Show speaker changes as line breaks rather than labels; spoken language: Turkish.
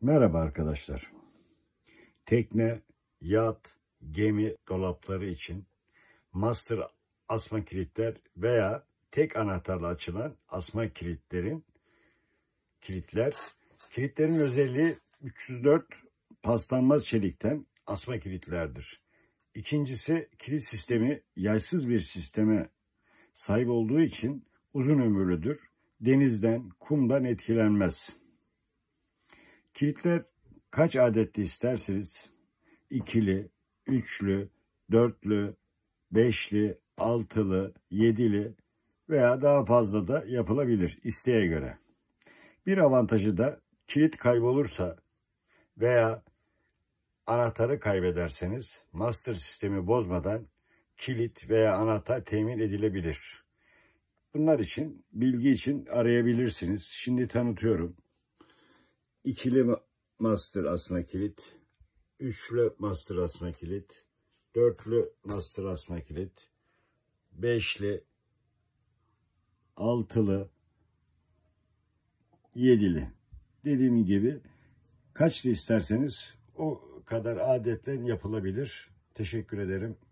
Merhaba arkadaşlar. Tekne, yat, gemi dolapları için master asma kilitler veya tek anahtarla açılan asma kilitlerin kilitler. Kilitlerin özelliği 304 paslanmaz çelikten asma kilitlerdir. İkincisi kilit sistemi yaysız bir sisteme sahip olduğu için uzun ömürlüdür. Denizden, kumdan etkilenmez. Kilitler kaç adetli isterseniz ikili, üçlü, dörtlü, beşli, altılı, yedili veya daha fazla da yapılabilir isteğe göre. Bir avantajı da kilit kaybolursa veya anahtarı kaybederseniz master sistemi bozmadan kilit veya anahtar temin edilebilir. Bunlar için bilgi için arayabilirsiniz. Şimdi tanıtıyorum ikili master asma kilit, üçlü master asma kilit, dörtlü master asma kilit, beşli, altılı, yedili. Dediğim gibi kaçlı isterseniz o kadar adetten yapılabilir. Teşekkür ederim.